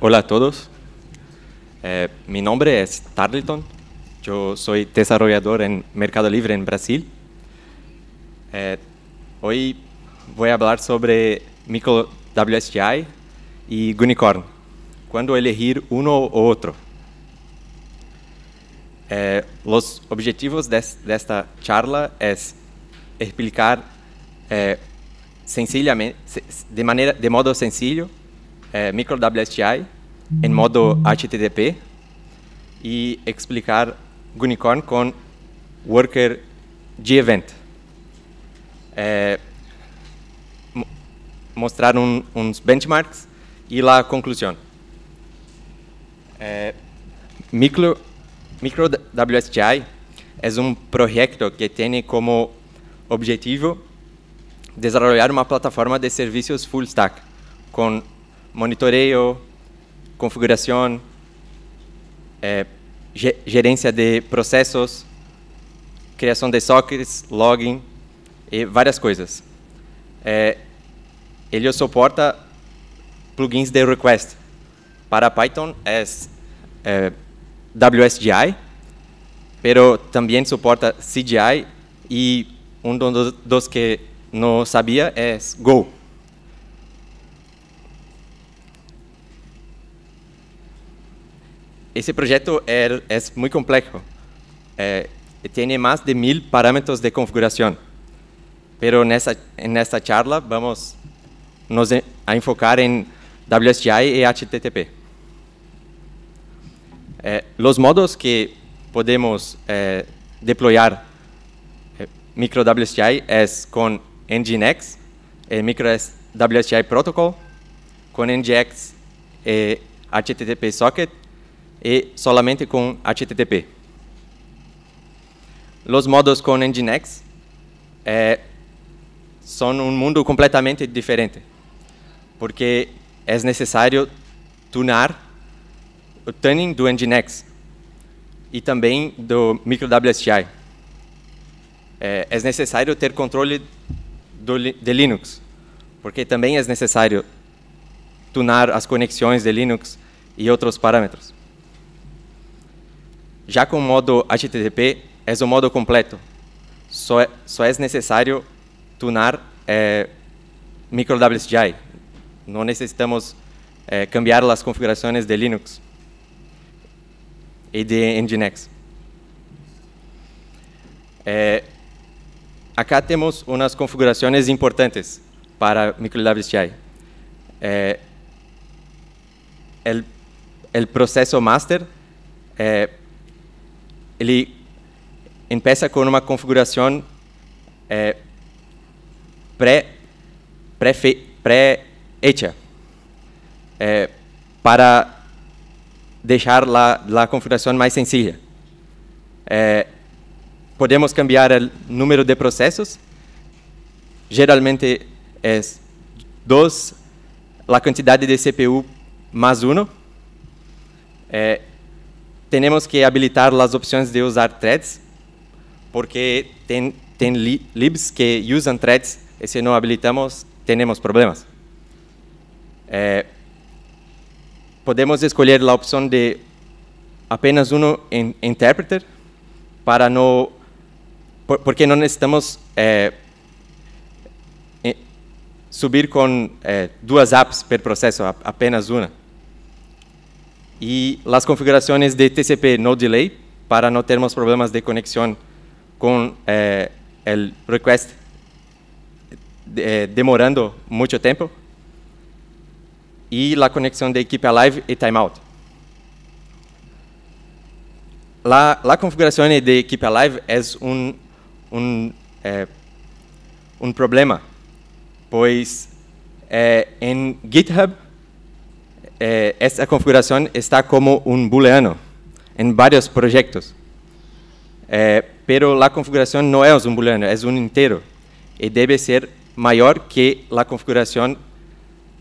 Hola a todos. Eh, mi nombre es Tarleton. Yo soy desarrollador en Mercado Libre en Brasil. Eh, hoy voy a hablar sobre micro y Gunicorn, ¿Cuándo elegir uno u otro? Eh, los objetivos de, esta charla es explicar sencillamente, de, manera, de modo sencillo eh, micro em modo HTTP e explicar Gunicorn com Worker de event É, mostrar um, uns benchmarks e lá a conclusão. É, micro, micro WSTI é um projeto que tem como objetivo desenvolver uma plataforma de serviços full stack, com monitoreio, configuração, eh, gerência de processos, criação de sockets, login e várias coisas. Eh, eh ele suporta plugins de request. Para Python é, eh, WSGI, pero também suporta CGI e um dos que não sabia é Go. ese proyecto er, es muy complejo. Eh, tiene más de mil parámetros de configuración. Pero en esta, charla vamos a enfocar en WSGI y HTTP. Eh, los modos que podemos eh, deployar eh, micro WSGI es con Nginx, el micro WSGI protocol, con Nginx HTTP socket e solamente com HTTP. Os modos com Nginx é, eh, são um mundo completamente diferente, porque é necessário tunar o tuning do Nginx e também do microWSTi. É, eh, é necessário ter controle do, de Linux, porque também é necessário tunar as conexões de Linux e outros parâmetros. Já com o modo HTTP, é o modo completo. Só é, só é necessário tunar é, micro Não necessitamos é, cambiar as configurações de Linux e de Nginx. É, acá temos umas configurações importantes para micro WSGI. É, el, processo master é, ele começa com uma configuração é, pré, pré, pré hecha é, para deixar lá a configuração mais sencilla. É, podemos cambiar o número de processos. Geralmente é dois, a quantidade de CPU mais um. É, temos que habilitar as opções de usar threads, porque tem tem libs que usam threads, e se não habilitamos, temos problemas. Eh, podemos escolher a opção de apenas um intérprete para não porque não necessitamos eh, eh, subir com duas apps per processo, apenas uma e as configurações de TCP no delay para não termos problemas de conexão com eh, request de, eh, demorando muito tempo e a conexão de Keep Alive e Timeout. La, la configuración de Keep Alive é um um eh, problema, pois em eh, GitHub eh, esta configuração está como um booleano em vários projetos, Eh, a configuração não é um booleano, é um inteiro e deve ser maior que a configuração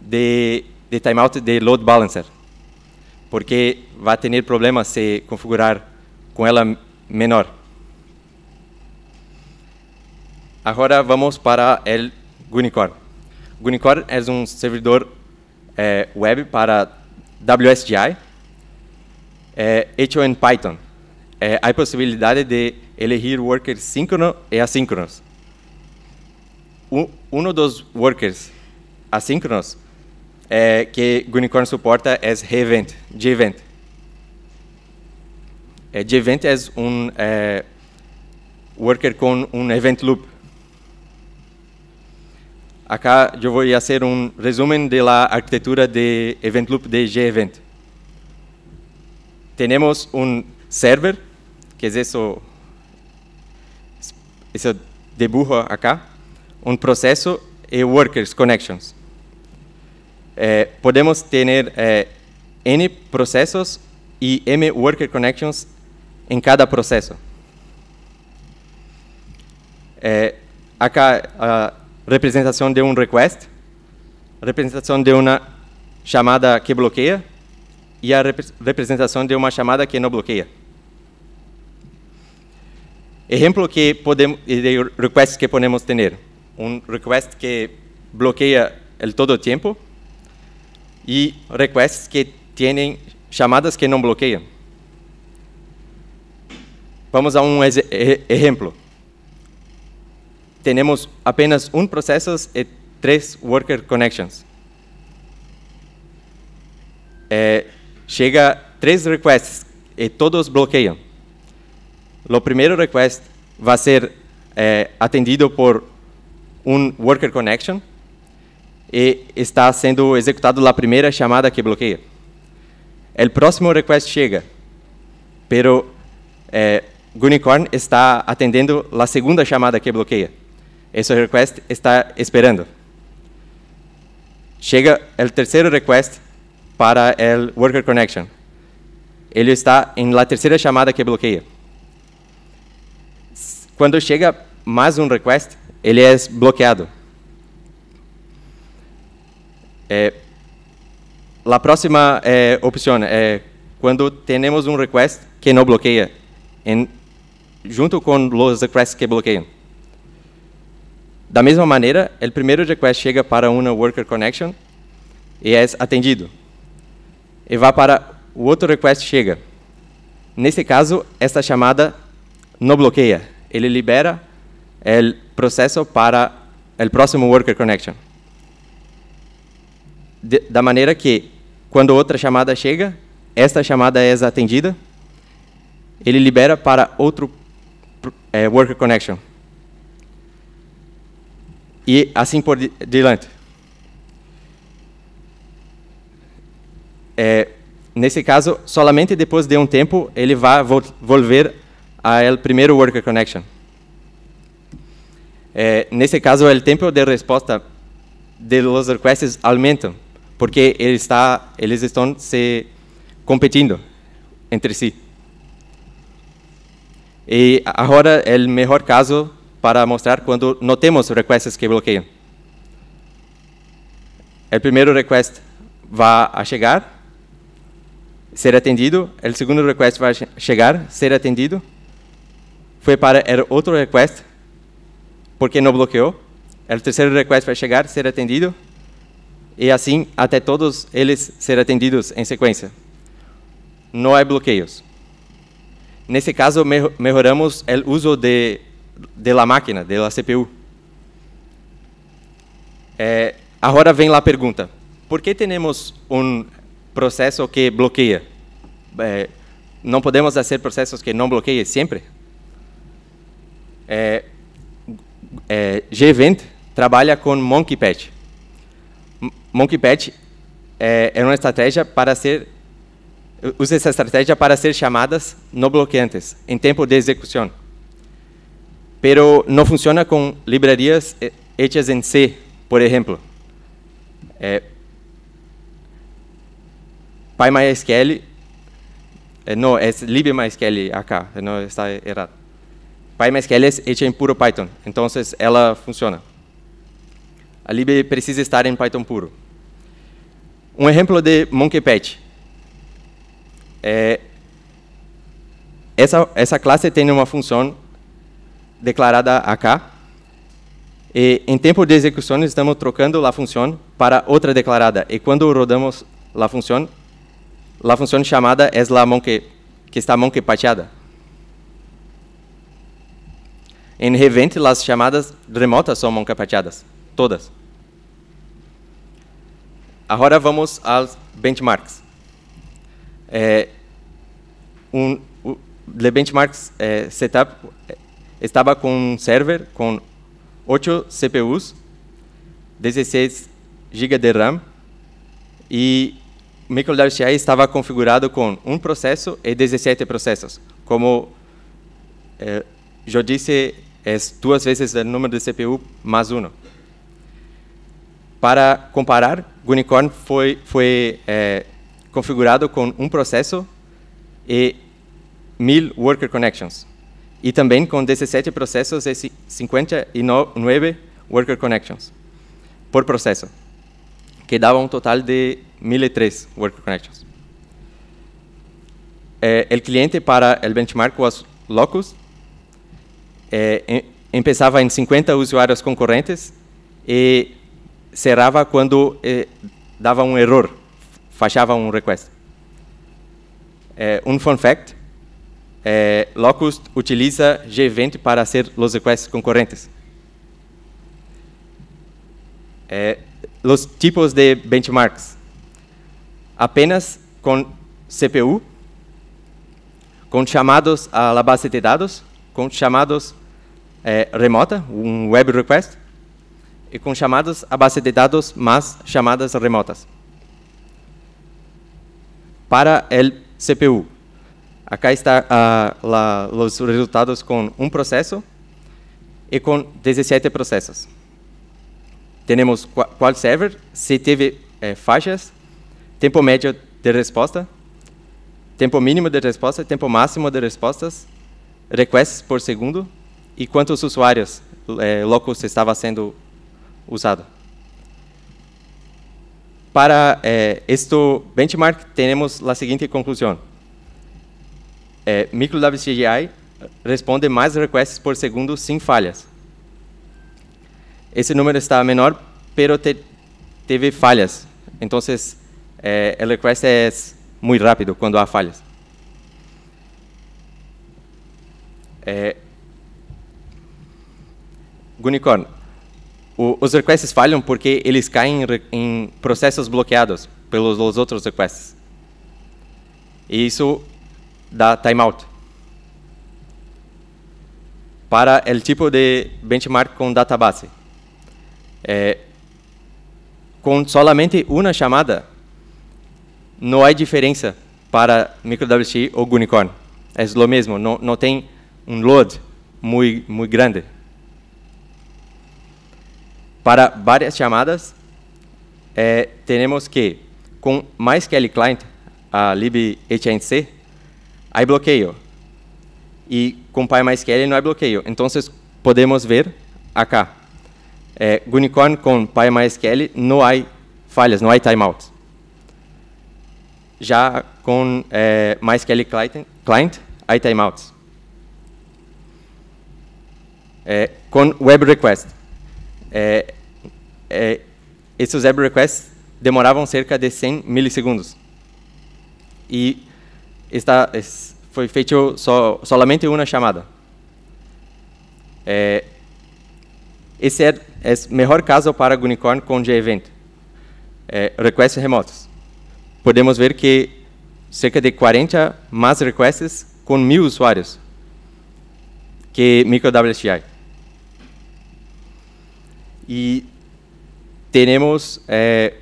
de, de timeout de load balancer. Porque vai ter problemas se configurar com ela menor. Agora vamos para o o Gunicore é um servidor é, web para WSGI é, HON Python. É, há a possibilidade de elegir workers síncronos e assíncronos. Um, um dos workers assíncronos é, que Unicorn suporta é Revent, event, É, Event é um é, worker com um event loop. Acá yo voy a hacer un resumen de la arquitectura de Event Loop de g Tenemos un server, que es eso, ese dibujo acá, un proceso y workers, connections. Eh, podemos tener eh, N procesos y M worker connections en cada proceso. Eh, acá ah, representação de um request, representação de uma chamada que bloqueia e a rep representação de uma chamada que não bloqueia. Exemplo que podemos de requests que podemos ter: um request que bloqueia ele todo o tempo e requests que têm chamadas que não bloqueiam. Vamos a um exemplo. tenemos apenas un proceso y tres worker connections. Eh, llega tres requests y todos bloquean. Lo primero request va a ser eh, atendido por un worker connection y está siendo executado la primera llamada que bloquea. El próximo request llega, pero eh, Unicorn está atendiendo la segunda llamada que bloquea. Esse request está esperando. Chega o terceiro request para o worker connection. Ele está em la terceira chamada que bloqueia. Quando chega mais um request, ele é bloqueado. É, eh, a próxima é, eh, opção é eh, quando temos um request que não bloqueia, em, junto com os requests que bloqueiam. Da mesma maneira, o primeiro request chega para uma worker connection e é atendido. E vá para o outro request chega. Nesse caso, esta chamada não bloqueia. Ele libera o processo para o próximo worker connection. De, da maneira que, quando outra chamada chega, esta chamada é atendida, ele libera para outro é, worker connection e assim por diante. É, nesse caso, somente depois de um tempo ele vai volver ao primeiro worker connection. É, nesse caso, o tempo de resposta de los requests aumenta, porque ele está, eles estão se competindo entre si. E agora, o melhor caso para mostrar quando não temos requests que bloqueiam. O primeiro request vai a chegar, ser atendido. O segundo request vai chegar, ser atendido. Foi para outro request, porque não bloqueou. O terceiro request vai chegar, ser atendido. E assim até todos eles serem atendidos em sequência. Não há bloqueios. Nesse caso, melhoramos o uso de de la máquina, de la CPU. É, agora vem lá a pergunta: por que temos um processo que bloqueia? É, não podemos fazer processos que não bloqueiem sempre? É, é, Gevent trabalha com MonkeyPatch. MonkeyPatch é, é uma estratégia para ser usa essa estratégia para ser chamadas não bloqueantes em tempo de execução pero no funciona con librerías eh, hechas en C, por ejemplo. Eh, PyMySQL, eh, no, es LibMySQL acá, no está errado. PyMySQL es hecha en puro Python, entonces ela funciona. A lib precisa estar em Python puro. Um exemplo de MonkeyPatch. essa, eh, essa classe tem uma função declarada acá. E, em tempo de execução, estamos trocando a função para outra declarada. E quando rodamos a função, a função chamada é a mão que, que está mão que pateada. Em Revent, as chamadas remotas são mão que pateadas, todas. Agora vamos aos benchmarks. É, um, o, o benchmarks é, setup estava com um server com 8 CPUs, 16 GB de RAM e o MicroDRCI estava configurado com um processo e 17 processos. Como eh, eu disse, é duas vezes o número de CPU mais um. Para comparar, Unicorn foi, foi eh, configurado com um processo e mil worker connections e também com 17 processos e 59 worker connections por processo, que dava um total de 1.003 worker connections. o eh, cliente para o benchmark was Locus, começava empezava eh, em 50 usuários concorrentes e cerrava quando eh, dava um erro, fachava um request. Eh, um fun fact, é, Locust utiliza G20 para fazer los requests concorrentes. É, os tipos de benchmarks. Apenas com CPU, com chamados à base de dados, com chamados é, remota, um web request, e com chamadas à base de dados, mais chamadas remotas. Para o CPU, Acá está uh, os resultados com um processo e com 17 processos. Temos qual server, se teve eh, faixas, tempo médio de resposta, tempo mínimo de resposta, tempo máximo de respostas, requests por segundo e quantos usuários eh, locus estava sendo usado. Para eh, este benchmark, temos a seguinte conclusão é, MicroWCGI responde mais requests por segundo sem falhas. Esse número está menor, pero te, teve falhas. Então, é, o request é muito rápido quando há falhas. É, Unicorn. O, os requests falham porque eles caem em, em processos bloqueados pelos outros requests. E isso da timeout. Para o tipo de benchmark com database. É, com solamente uma chamada, não há diferença para MicroWT ou Unicorn. É o mesmo, não, não tem um load muito, muito grande. Para várias chamadas, é, temos que, com mais MySQL Client, a libhnc, hay bloqueio e com pai mais que L no hay é bloqueo. Entonces podemos ver acá. Eh, é, Unicorn com pai mais que ele não há falhas, não há timeout. Já com é, MySQL client, client, há timeouts. É, com web request, é, é, esses web requests demoravam cerca de 100 milissegundos. E está, foi feito só somente uma chamada. É, esse é, é o melhor caso para Unicorn com G-Event. É, requests remotos. Podemos ver que cerca de 40 mais requests com mil usuários que MicroWSTi. E temos é,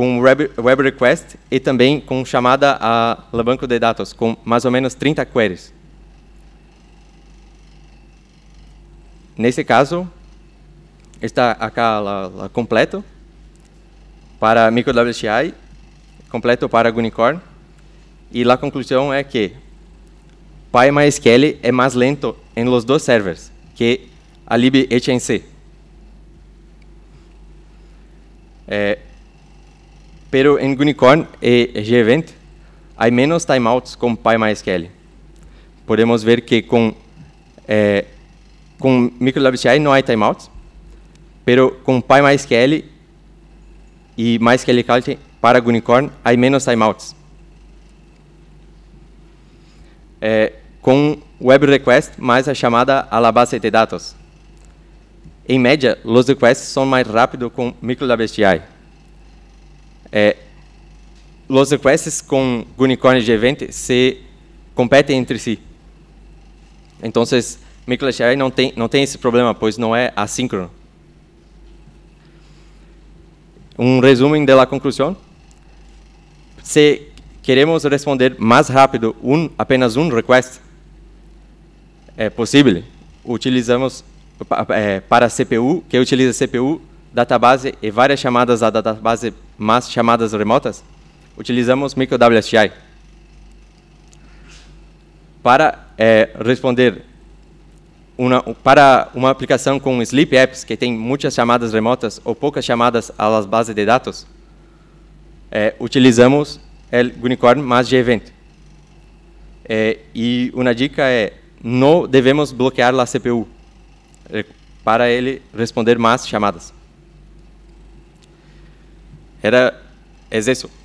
com um Web Request e também com chamada a banco de dados, com mais ou menos 30 queries. Nesse caso, está acá lá, lá, completo para MicroWTI, completo para Unicorn, e a conclusão é que PyMySQL é mais lento em los dois servers que a libhnc. É, Pero em Unicorn e eh, eh, g há menos timeouts com PyMySQL. Podemos ver que com, eh, com MicroWTI não há timeouts, pero com PyMySQL e MySQL Kelly para Unicorn há menos timeouts. Eh, com web request mais a chamada à la base de dados. Em média, os requests são mais rápidos com MicroWTI. É, os requests com unicorns de evento se competem entre si. Então, MicroShare não tem, não tem esse problema, pois não é assíncrono. Um resumo da conclusão. Se queremos responder mais rápido um, apenas um request, é possível. Utilizamos é, para CPU, que utiliza CPU, database e várias chamadas à database, mas chamadas remotas, utilizamos MicroWSGI. Para é, responder uma, para uma aplicação com Sleep Apps, que tem muitas chamadas remotas ou poucas chamadas às bases de dados, é, utilizamos o Unicorn mais G-Event. É, eh, e uma dica é, não devemos bloquear a CPU para ele responder mais chamadas. Era, es eso,